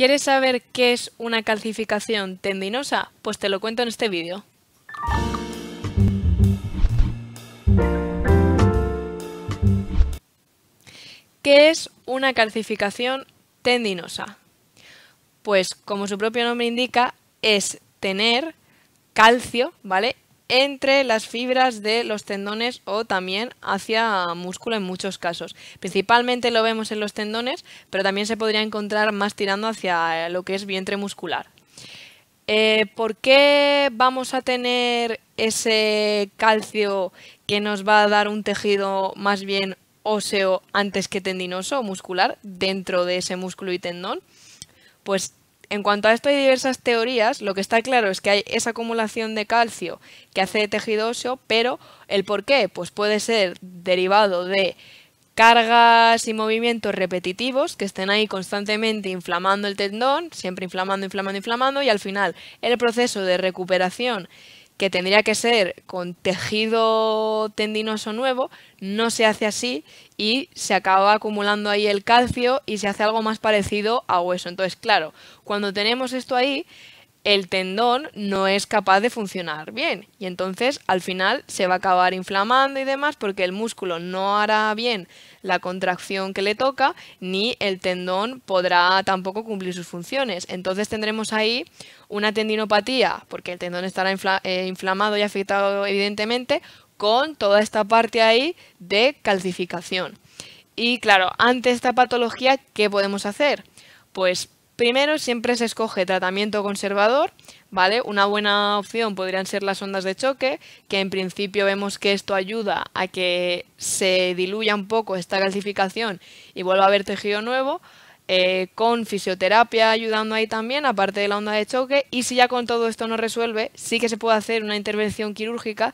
¿Quieres saber qué es una calcificación tendinosa? Pues te lo cuento en este vídeo. ¿Qué es una calcificación tendinosa? Pues como su propio nombre indica, es tener calcio, ¿vale? entre las fibras de los tendones o también hacia músculo en muchos casos. Principalmente lo vemos en los tendones, pero también se podría encontrar más tirando hacia eh, lo que es vientre muscular. Eh, ¿Por qué vamos a tener ese calcio que nos va a dar un tejido más bien óseo antes que tendinoso o muscular dentro de ese músculo y tendón? Pues en cuanto a esto hay diversas teorías, lo que está claro es que hay esa acumulación de calcio que hace tejido óseo, pero el por qué, pues puede ser derivado de cargas y movimientos repetitivos que estén ahí constantemente inflamando el tendón, siempre inflamando, inflamando, inflamando, y al final el proceso de recuperación que tendría que ser con tejido tendinoso nuevo, no se hace así y se acaba acumulando ahí el calcio y se hace algo más parecido a hueso. Entonces, claro, cuando tenemos esto ahí, el tendón no es capaz de funcionar bien y entonces al final se va a acabar inflamando y demás porque el músculo no hará bien la contracción que le toca ni el tendón podrá tampoco cumplir sus funciones. Entonces tendremos ahí una tendinopatía porque el tendón estará eh, inflamado y afectado evidentemente con toda esta parte ahí de calcificación. Y claro, ante esta patología, ¿qué podemos hacer? Pues Primero siempre se escoge tratamiento conservador, ¿vale? Una buena opción podrían ser las ondas de choque, que en principio vemos que esto ayuda a que se diluya un poco esta calcificación y vuelva a haber tejido nuevo, eh, con fisioterapia ayudando ahí también, aparte de la onda de choque, y si ya con todo esto no resuelve, sí que se puede hacer una intervención quirúrgica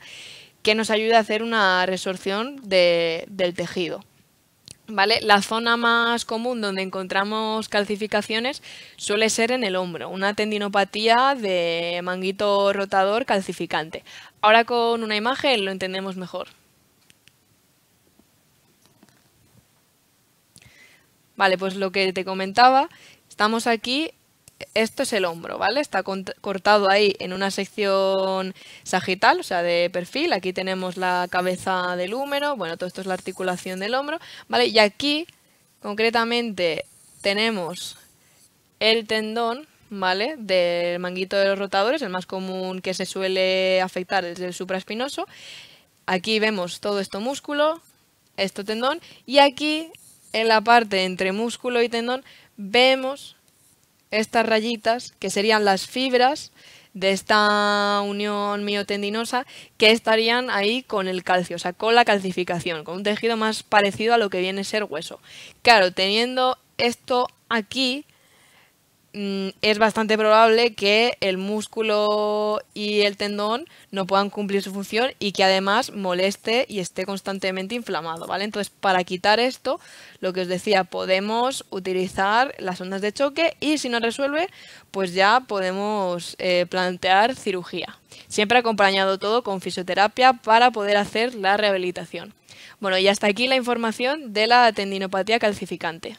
que nos ayude a hacer una resorción del tejido. La zona más común donde encontramos calcificaciones suele ser en el hombro, una tendinopatía de manguito rotador calcificante. Ahora con una imagen lo entendemos mejor. Vale, pues lo que te comentaba, estamos aquí esto es el hombro, ¿vale? Está cortado ahí en una sección sagital, o sea, de perfil. Aquí tenemos la cabeza del húmero, bueno, todo esto es la articulación del hombro, ¿vale? Y aquí, concretamente, tenemos el tendón, ¿vale? Del manguito de los rotadores, el más común que se suele afectar desde el supraespinoso. Aquí vemos todo esto músculo, esto tendón, y aquí, en la parte entre músculo y tendón, vemos estas rayitas, que serían las fibras de esta unión miotendinosa, que estarían ahí con el calcio, o sea, con la calcificación, con un tejido más parecido a lo que viene a ser hueso. Claro, teniendo esto aquí, Mm, es bastante probable que el músculo y el tendón no puedan cumplir su función y que además moleste y esté constantemente inflamado, Entonces, para quitar esto, lo que os decía, podemos utilizar las ondas de choque y si no resuelve, pues ya podemos eh, plantear cirugía. Siempre acompañado todo con fisioterapia para poder hacer la rehabilitación. Bueno, y hasta aquí la información de la tendinopatía calcificante.